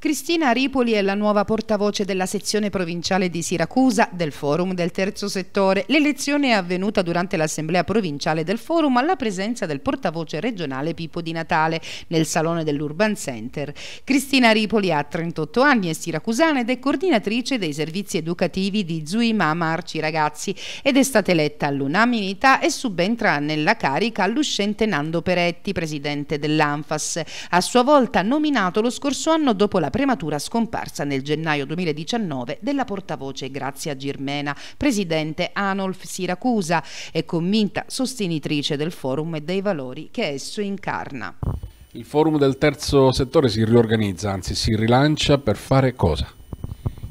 Cristina Ripoli è la nuova portavoce della sezione provinciale di Siracusa del Forum del Terzo Settore. L'elezione è avvenuta durante l'assemblea provinciale del Forum alla presenza del portavoce regionale Pippo Di Natale nel salone dell'Urban Center. Cristina Ripoli ha 38 anni, è siracusana ed è coordinatrice dei servizi educativi di Zui Mama Arci Ragazzi ed è stata eletta all'unanimità e subentra nella carica all'uscente Nando Peretti, presidente dell'ANFAS. A sua volta nominato lo scorso anno dopo la alla prematura scomparsa nel gennaio 2019 della portavoce Grazia Girmena, presidente Anolf Siracusa e convinta sostenitrice del forum e dei valori che esso incarna. Il forum del terzo settore si riorganizza, anzi si rilancia per fare cosa?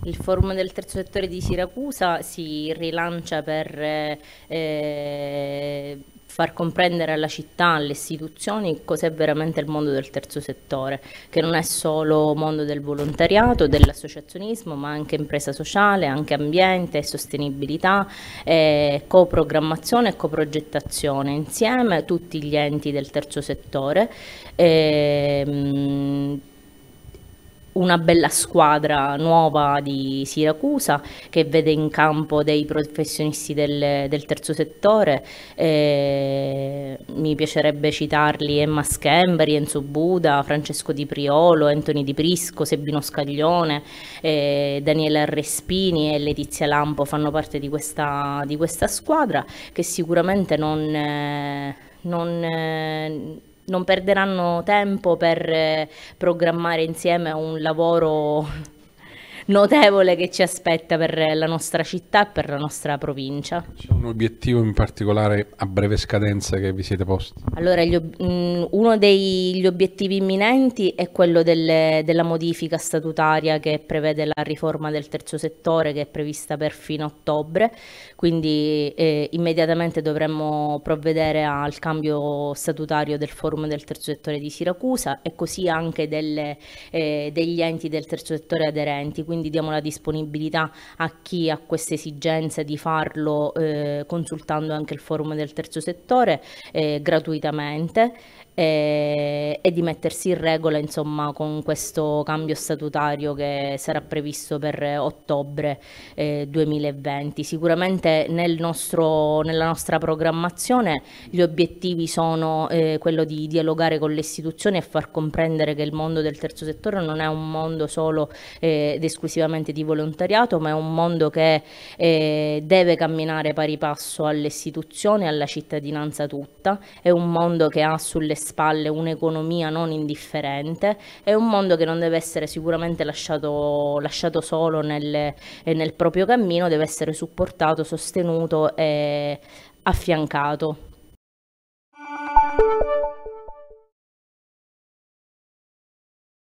Il forum del terzo settore di Siracusa si rilancia per eh, eh, far comprendere alla città, alle istituzioni cos'è veramente il mondo del terzo settore, che non è solo mondo del volontariato, dell'associazionismo, ma anche impresa sociale, anche ambiente, sostenibilità, eh, coprogrammazione e coprogettazione, insieme a tutti gli enti del terzo settore. Eh, una bella squadra nuova di Siracusa che vede in campo dei professionisti del, del terzo settore, eh, mi piacerebbe citarli Emma Schemberi, Enzo Buda, Francesco Di Priolo, Antoni Di Prisco, Sebino Scaglione, eh, Daniela Respini e Letizia Lampo fanno parte di questa, di questa squadra che sicuramente non... Eh, non eh, non perderanno tempo per eh, programmare insieme un lavoro notevole che ci aspetta per la nostra città e per la nostra provincia. C'è un obiettivo in particolare a breve scadenza che vi siete posti? Allora, mh, mm, uno degli obiettivi imminenti è quello delle, della modifica statutaria che prevede la riforma del terzo settore che è prevista per fine ottobre, quindi eh, immediatamente dovremmo provvedere al cambio statutario del forum del terzo settore di Siracusa e così anche delle, eh, degli enti del terzo settore aderenti. Quindi quindi diamo la disponibilità a chi ha queste esigenze di farlo eh, consultando anche il forum del terzo settore eh, gratuitamente e, e di mettersi in regola insomma, con questo cambio statutario che sarà previsto per ottobre eh, 2020. Sicuramente nel nostro, nella nostra programmazione gli obiettivi sono eh, quello di dialogare con le istituzioni e far comprendere che il mondo del terzo settore non è un mondo solo eh, ed esclusivamente di volontariato, ma è un mondo che eh, deve camminare pari passo alle istituzioni, alla cittadinanza tutta, è un mondo che ha sulle spalle un'economia non indifferente, e un mondo che non deve essere sicuramente lasciato, lasciato solo nel, nel proprio cammino, deve essere supportato, sostenuto e affiancato.